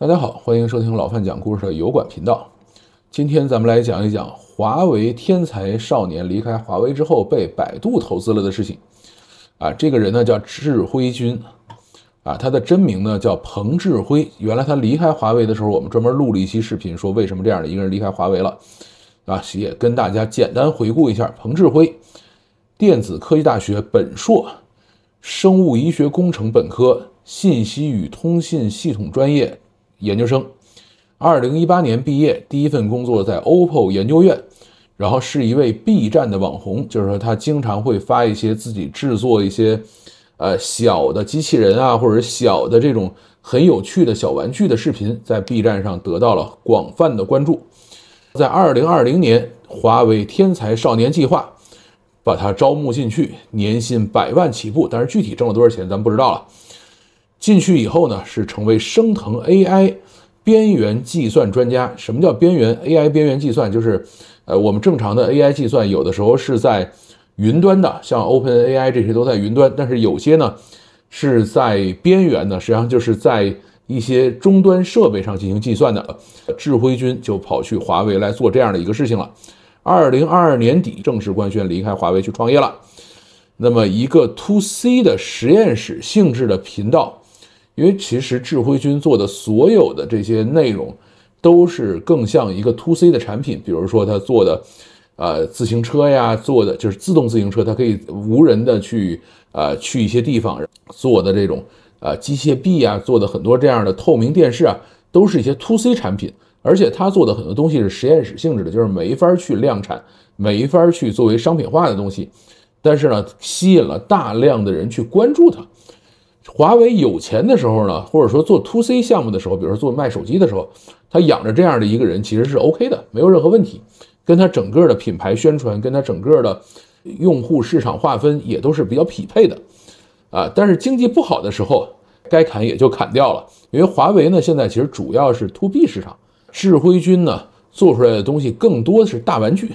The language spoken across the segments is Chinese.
大家好，欢迎收听老范讲故事的油管频道。今天咱们来讲一讲华为天才少年离开华为之后被百度投资了的事情。啊，这个人呢叫智辉君，啊，他的真名呢叫彭智辉。原来他离开华为的时候，我们专门录了一期视频，说为什么这样的一个人离开华为了。啊，也跟大家简单回顾一下彭智辉，电子科技大学本硕，生物医学工程本科，信息与通信系统专业。研究生，二零一八年毕业，第一份工作在 OPPO 研究院，然后是一位 B 站的网红，就是说他经常会发一些自己制作一些，呃，小的机器人啊，或者小的这种很有趣的小玩具的视频，在 B 站上得到了广泛的关注。在二零二零年，华为天才少年计划把他招募进去，年薪百万起步，但是具体挣了多少钱，咱们不知道了。进去以后呢，是成为升腾 AI 边缘计算专家。什么叫边缘 AI 边缘计算？就是，呃，我们正常的 AI 计算有的时候是在云端的，像 OpenAI 这些都在云端，但是有些呢是在边缘的，实际上就是在一些终端设备上进行计算的。智辉君就跑去华为来做这样的一个事情了。二零二二年底正式官宣离开华为去创业了。那么一个 To C 的实验室性质的频道。因为其实智慧君做的所有的这些内容，都是更像一个 to C 的产品，比如说他做的，呃，自行车呀，做的就是自动自行车，它可以无人的去，呃，去一些地方，做的这种，呃，机械臂啊，做的很多这样的透明电视啊，都是一些 to C 产品，而且他做的很多东西是实验室性质的，就是没法去量产，没法去作为商品化的东西，但是呢，吸引了大量的人去关注它。华为有钱的时候呢，或者说做 to C 项目的时候，比如说做卖手机的时候，他养着这样的一个人其实是 O K 的，没有任何问题，跟他整个的品牌宣传、跟他整个的用户市场划分也都是比较匹配的，啊，但是经济不好的时候，该砍也就砍掉了，因为华为呢现在其实主要是 to B 市场，智辉君呢做出来的东西更多的是大玩具，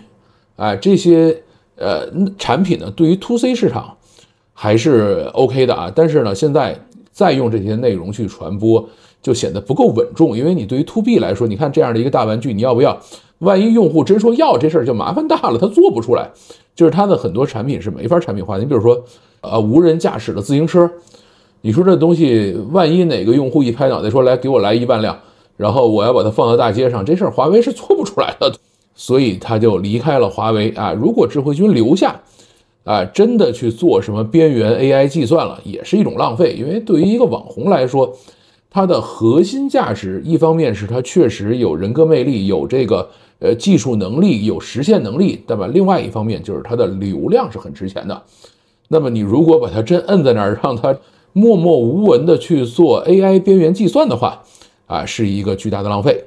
啊，这些呃产品呢对于 to C 市场。还是 OK 的啊，但是呢，现在再用这些内容去传播，就显得不够稳重。因为你对于 To B 来说，你看这样的一个大玩具，你要不要？万一用户真说要这事儿，就麻烦大了，他做不出来。就是他的很多产品是没法产品化。的。你比如说，呃，无人驾驶的自行车，你说这东西，万一哪个用户一拍脑袋说来给我来一万辆，然后我要把它放到大街上，这事儿华为是做不出来的。所以他就离开了华为啊。如果智慧君留下。啊，真的去做什么边缘 AI 计算了，也是一种浪费。因为对于一个网红来说，他的核心价值，一方面是他确实有人格魅力，有这个呃技术能力，有实现能力，对吧？另外一方面就是他的流量是很值钱的。那么你如果把它真摁在那儿，让它默默无闻的去做 AI 边缘计算的话，啊，是一个巨大的浪费。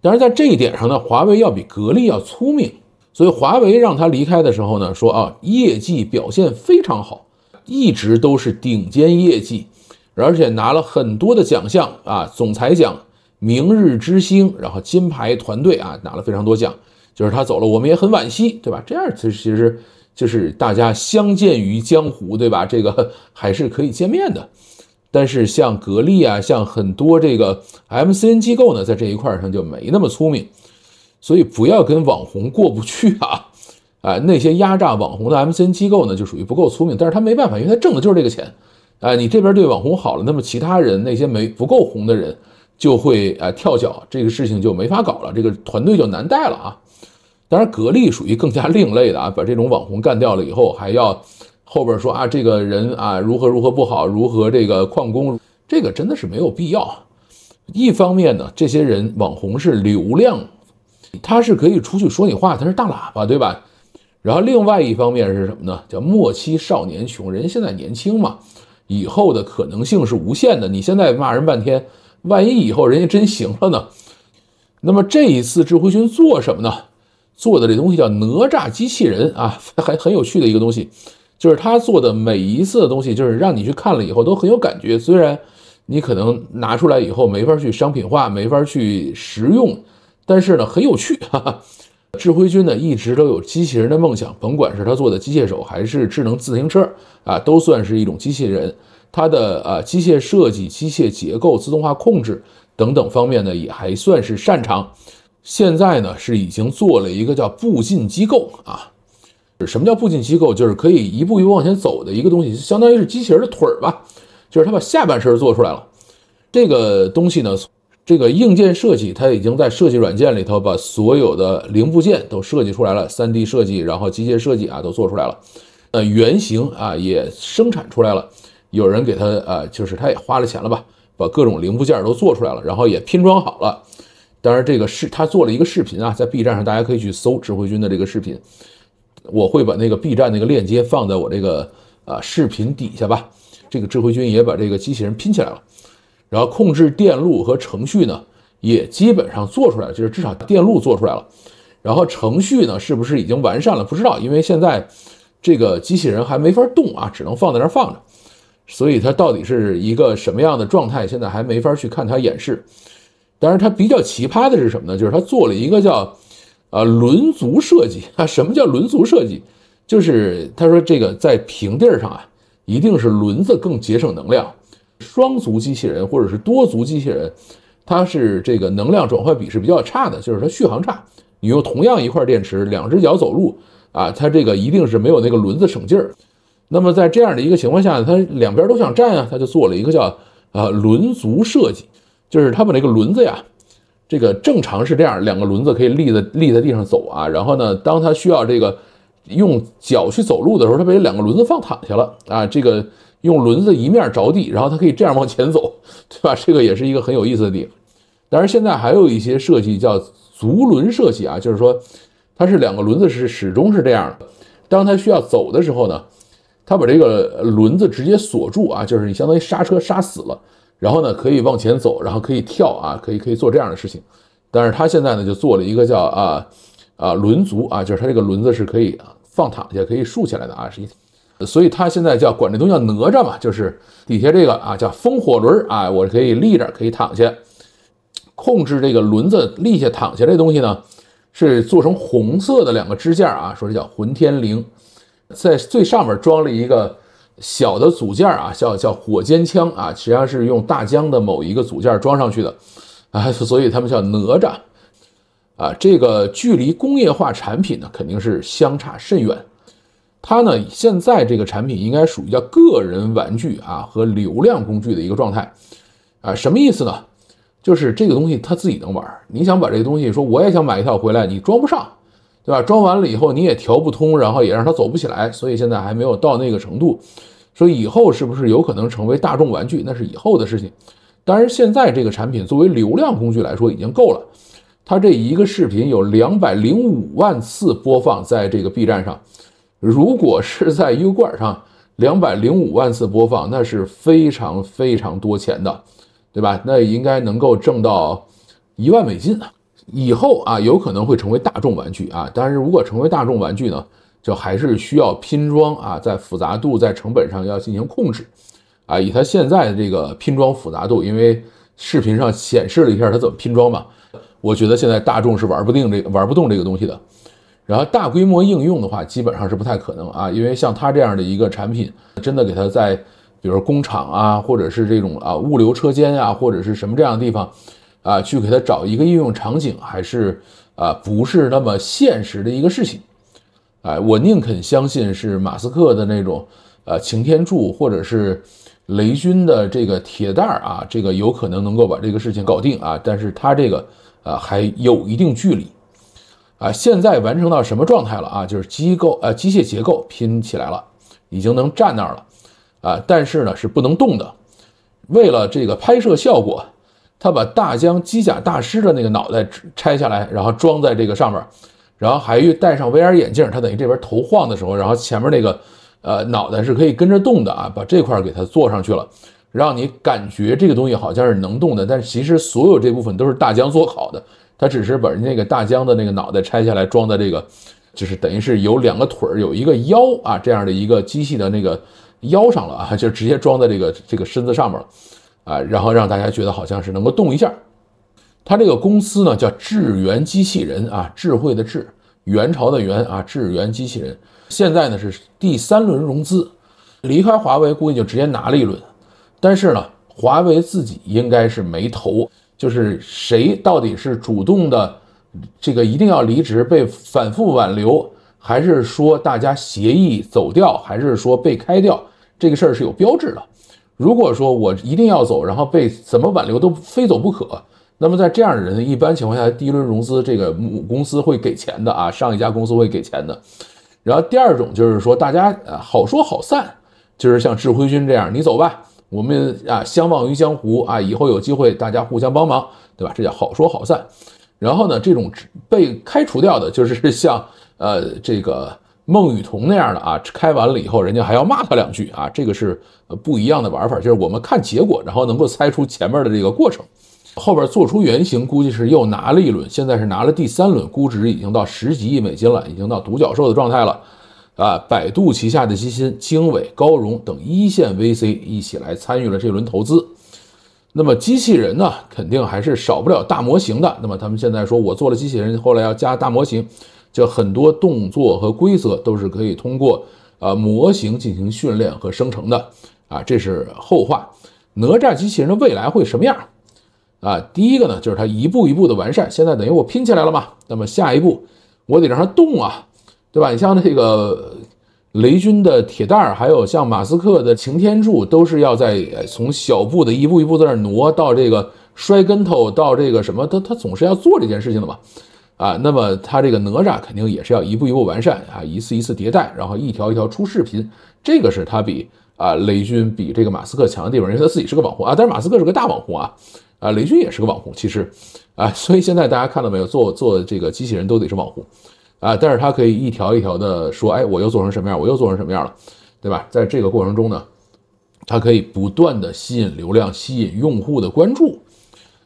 当然，在这一点上呢，华为要比格力要聪明。所以华为让他离开的时候呢，说啊，业绩表现非常好，一直都是顶尖业绩，而且拿了很多的奖项啊，总裁奖、明日之星，然后金牌团队啊，拿了非常多奖。就是他走了，我们也很惋惜，对吧？这样其实其实就是大家相见于江湖，对吧？这个还是可以见面的。但是像格力啊，像很多这个 M C N 机构呢，在这一块上就没那么聪明。所以不要跟网红过不去啊！哎，那些压榨网红的 MCN 机构呢，就属于不够聪明，但是他没办法，因为他挣的就是这个钱。哎，你这边对网红好了，那么其他人那些没不够红的人就会哎跳脚，这个事情就没法搞了，这个团队就难带了啊！当然，格力属于更加另类的啊，把这种网红干掉了以后，还要后边说啊，这个人啊如何如何不好，如何这个旷工，这个真的是没有必要。一方面呢，这些人网红是流量。他是可以出去说你话，他是大喇叭，对吧？然后另外一方面是什么呢？叫莫欺少年穷，人现在年轻嘛，以后的可能性是无限的。你现在骂人半天，万一以后人家真行了呢？那么这一次智慧君做什么呢？做的这东西叫哪吒机器人啊，很 很有趣的一个东西，就是他做的每一次的东西，就是让你去看了以后都很有感觉。虽然你可能拿出来以后没法去商品化，没法去实用。但是呢，很有趣。哈哈。智慧君呢，一直都有机器人的梦想，甭管是他做的机械手，还是智能自行车啊，都算是一种机器人。他的啊，机械设计、机械结构、自动化控制等等方面呢，也还算是擅长。现在呢，是已经做了一个叫步进机构啊。什么叫步进机构？就是可以一步一步往前走的一个东西，相当于是机器人的腿儿吧。就是他把下半身做出来了，这个东西呢。这个硬件设计，它已经在设计软件里头把所有的零部件都设计出来了，三 D 设计，然后机械设计啊都做出来了，呃，原型啊也生产出来了，有人给他啊，就是他也花了钱了吧，把各种零部件都做出来了，然后也拼装好了。当然这个是他做了一个视频啊，在 B 站上大家可以去搜“智慧军”的这个视频，我会把那个 B 站那个链接放在我这个啊视频底下吧。这个智慧军也把这个机器人拼起来了。然后控制电路和程序呢，也基本上做出来了，就是至少电路做出来了。然后程序呢，是不是已经完善了？不知道，因为现在这个机器人还没法动啊，只能放在那儿放着。所以它到底是一个什么样的状态，现在还没法去看它演示。当然，它比较奇葩的是什么呢？就是它做了一个叫啊轮足设计啊。什么叫轮足设计？就是他说这个在平地上啊，一定是轮子更节省能量。双足机器人或者是多足机器人，它是这个能量转换比是比较差的，就是它续航差。你用同样一块电池，两只脚走路啊，它这个一定是没有那个轮子省劲儿。那么在这样的一个情况下，它两边都想站啊，它就做了一个叫呃轮足设计，就是它把这个轮子呀，这个正常是这样，两个轮子可以立在立在地上走啊。然后呢，当它需要这个用脚去走路的时候，它把两个轮子放躺下了啊，这个。用轮子一面着地，然后它可以这样往前走，对吧？这个也是一个很有意思的地方。当然，现在还有一些设计叫足轮设计啊，就是说它是两个轮子是始终是这样的。当它需要走的时候呢，它把这个轮子直接锁住啊，就是你相当于刹车刹死了。然后呢，可以往前走，然后可以跳啊，可以可以做这样的事情。但是它现在呢，就做了一个叫啊啊轮足啊，就是它这个轮子是可以放躺下可以竖起来的啊，是一。所以它现在叫管这东西叫哪吒嘛，就是底下这个啊叫风火轮啊，我可以立着可以躺下，控制这个轮子立下躺下这东西呢是做成红色的两个支架啊，说是叫混天绫，在最上面装了一个小的组件啊，叫叫火尖枪啊，实际上是用大疆的某一个组件装上去的 啊，所以他们叫哪吒啊，这个距离工业化产品呢肯定是相差甚远。它呢，现在这个产品应该属于叫个人玩具啊和流量工具的一个状态，啊，什么意思呢？就是这个东西它自己能玩儿，你想把这个东西说我也想买一套回来，你装不上，对吧？装完了以后你也调不通，然后也让它走不起来，所以现在还没有到那个程度。所以以后是不是有可能成为大众玩具，那是以后的事情。当然，现在这个产品作为流量工具来说已经够了，它这一个视频有两百零五万次播放，在这个 B 站上。如果是在优冠上两百零五万次播放，那是非常非常多钱的，对吧？那也应该能够挣到一万美金以后啊，有可能会成为大众玩具啊。但是如果成为大众玩具呢，就还是需要拼装啊，在复杂度在成本上要进行控制啊。以它现在的这个拼装复杂度，因为视频上显示了一下它怎么拼装嘛，我觉得现在大众是玩不定这玩不动这个东西的。然后大规模应用的话，基本上是不太可能啊，因为像它这样的一个产品，真的给它在，比如工厂啊，或者是这种啊物流车间啊，或者是什么这样的地方，啊，去给它找一个应用场景，还是啊不是那么现实的一个事情。哎，我宁肯相信是马斯克的那种呃擎天柱，或者是雷军的这个铁蛋儿啊，这个有可能能够把这个事情搞定啊，但是它这个啊还有一定距离。啊，现在完成到什么状态了啊？就是机构呃机械结构拼起来了，已经能站那儿了，啊，但是呢是不能动的。为了这个拍摄效果，他把大疆机甲大师的那个脑袋拆下来，然后装在这个上面，然后还戴上 VR 眼镜，他等于这边头晃的时候，然后前面那个呃脑袋是可以跟着动的啊，把这块给它做上去了，让你感觉这个东西好像是能动的，但其实所有这部分都是大疆做好的。他只是把那个大疆的那个脑袋拆下来，装在这个，就是等于是有两个腿儿，有一个腰啊，这样的一个机器的那个腰上了啊，就直接装在这个这个身子上面了啊，然后让大家觉得好像是能够动一下。他这个公司呢叫智元机器人啊，智慧的智，元朝的元啊，智元机器人。现在呢是第三轮融资，离开华为估计就直接拿了一轮，但是呢华为自己应该是没投。就是谁到底是主动的，这个一定要离职被反复挽留，还是说大家协议走掉，还是说被开掉？这个事儿是有标志的。如果说我一定要走，然后被怎么挽留都非走不可，那么在这样的人，一般情况下第一轮融资这个母公司会给钱的啊，上一家公司会给钱的。然后第二种就是说大家好说好散，就是像智辉君这样，你走吧。我们啊，相忘于江湖啊，以后有机会大家互相帮忙，对吧？这叫好说好散。然后呢，这种被开除掉的，就是像呃这个孟雨桐那样的啊，开完了以后，人家还要骂他两句啊，这个是不一样的玩法。就是我们看结果，然后能够猜出前面的这个过程，后边做出原型，估计是又拿了一轮，现在是拿了第三轮，估值已经到十几亿美金了，已经到独角兽的状态了。啊，百度旗下的基金、经纬、高融等一线 VC 一起来参与了这轮投资。那么机器人呢，肯定还是少不了大模型的。那么他们现在说我做了机器人，后来要加大模型，就很多动作和规则都是可以通过啊模型进行训练和生成的。啊，这是后话。哪吒机器人的未来会什么样？啊，第一个呢，就是它一步一步的完善。现在等于我拼起来了嘛？那么下一步，我得让它动啊。对吧？你像这个雷军的铁蛋儿，还有像马斯克的擎天柱，都是要在从小步的一步一步在那挪，到这个摔跟头，到这个什么，他他总是要做这件事情的嘛。啊，那么他这个哪吒肯定也是要一步一步完善啊，一次一次迭代，然后一条一条出视频，这个是他比啊雷军比这个马斯克强的地方，因为他自己是个网红啊。但是马斯克是个大网红啊，啊，雷军也是个网红，其实啊，所以现在大家看到没有，做做这个机器人都得是网红。啊，但是他可以一条一条的说，哎，我又做成什么样，我又做成什么样了，对吧？在这个过程中呢，它可以不断的吸引流量，吸引用户的关注，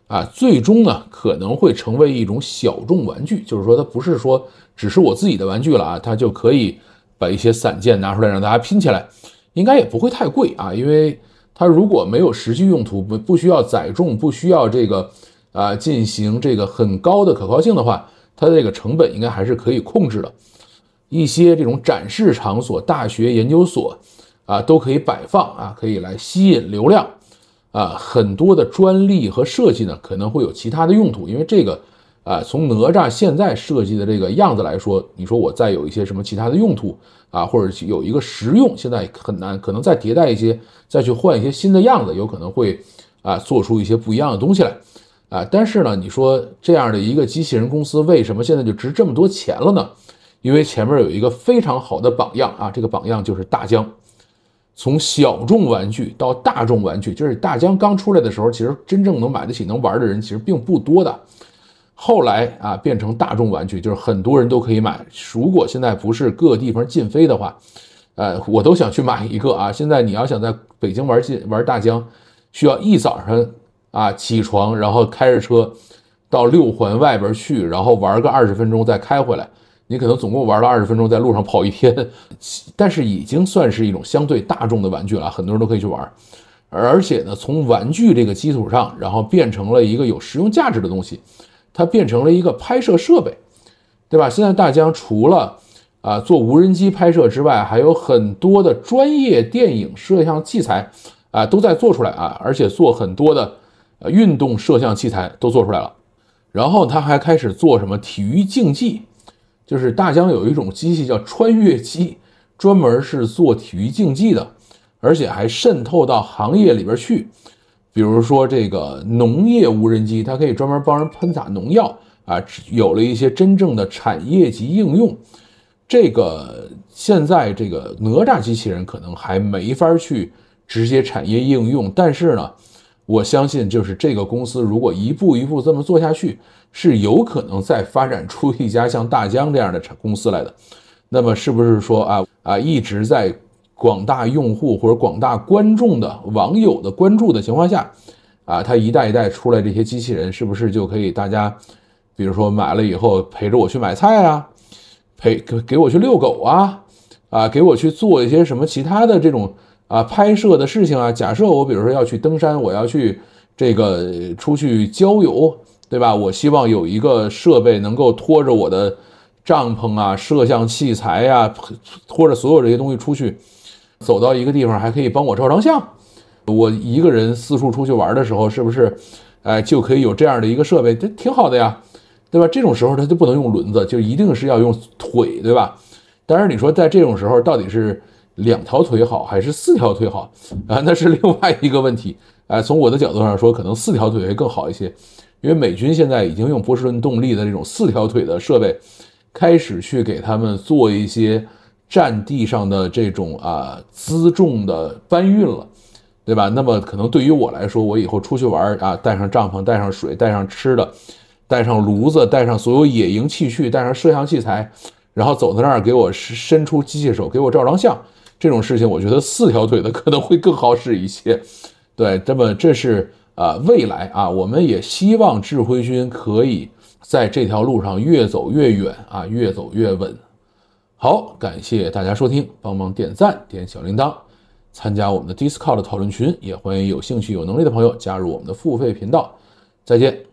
啊，最终呢可能会成为一种小众玩具，就是说它不是说只是我自己的玩具了啊，它就可以把一些散件拿出来让大家拼起来，应该也不会太贵啊，因为它如果没有实际用途，不不需要载重，不需要这个啊，进行这个很高的可靠性的话。它的这个成本应该还是可以控制的，一些这种展示场所、大学研究所啊，都可以摆放啊，可以来吸引流量啊。很多的专利和设计呢，可能会有其他的用途。因为这个啊，从哪吒现在设计的这个样子来说，你说我再有一些什么其他的用途啊，或者有一个实用，现在很难。可能再迭代一些，再去换一些新的样子，有可能会啊，做出一些不一样的东西来。啊，但是呢，你说这样的一个机器人公司为什么现在就值这么多钱了呢？因为前面有一个非常好的榜样啊，这个榜样就是大疆。从小众玩具到大众玩具，就是大疆刚出来的时候，其实真正能买得起、能玩的人其实并不多的。后来啊，变成大众玩具，就是很多人都可以买。如果现在不是各地方禁飞的话，呃，我都想去买一个啊。现在你要想在北京玩进玩大疆，需要一早上。啊，起床然后开着车到六环外边去，然后玩个二十分钟再开回来。你可能总共玩了二十分钟，在路上跑一天，但是已经算是一种相对大众的玩具了，很多人都可以去玩。而且呢，从玩具这个基础上，然后变成了一个有实用价值的东西，它变成了一个拍摄设备，对吧？现在大疆除了啊做无人机拍摄之外，还有很多的专业电影摄像器材啊都在做出来啊，而且做很多的。呃，运动摄像器材都做出来了，然后他还开始做什么体育竞技，就是大疆有一种机器叫穿越机，专门是做体育竞技的，而且还渗透到行业里边去，比如说这个农业无人机，它可以专门帮人喷洒农药啊，有了一些真正的产业级应用。这个现在这个哪吒机器人可能还没法去直接产业应用，但是呢。我相信，就是这个公司，如果一步一步这么做下去，是有可能再发展出一家像大疆这样的产公司来的。那么，是不是说啊啊，一直在广大用户或者广大观众的网友的关注的情况下，啊，它一代一代出来这些机器人，是不是就可以大家，比如说买了以后陪着我去买菜啊，陪给给我去遛狗啊，啊，给我去做一些什么其他的这种。啊，拍摄的事情啊，假设我比如说要去登山，我要去这个出去郊游，对吧？我希望有一个设备能够拖着我的帐篷啊、摄像器材呀，拖着所有这些东西出去，走到一个地方还可以帮我照张相。我一个人四处出去玩的时候，是不是？哎，就可以有这样的一个设备，这挺好的呀，对吧？这种时候它就不能用轮子，就一定是要用腿，对吧？但是你说在这种时候到底是？两条腿好还是四条腿好 啊？那是另外一个问题。哎，从我的角度上说，可能四条腿会更好一些，因为美军现在已经用波士顿动力的这种四条腿的设备，开始去给他们做一些战地上的这种啊辎重的搬运了，对吧？那么可能对于我来说，我以后出去玩啊，带上帐篷，带上水，带上吃的，带上炉子，带上所有野营器具，带上摄像器材，然后走到那儿给我伸出机械手给我照张相。这种事情，我觉得四条腿的可能会更好使一些。对，那么这是啊，未来啊，我们也希望智慧君可以在这条路上越走越远啊，越走越稳。好，感谢大家收听，帮忙点赞点小铃铛，参加我们的 Discord 讨论群，也欢迎有兴趣有能力的朋友加入我们的付费频道。再见。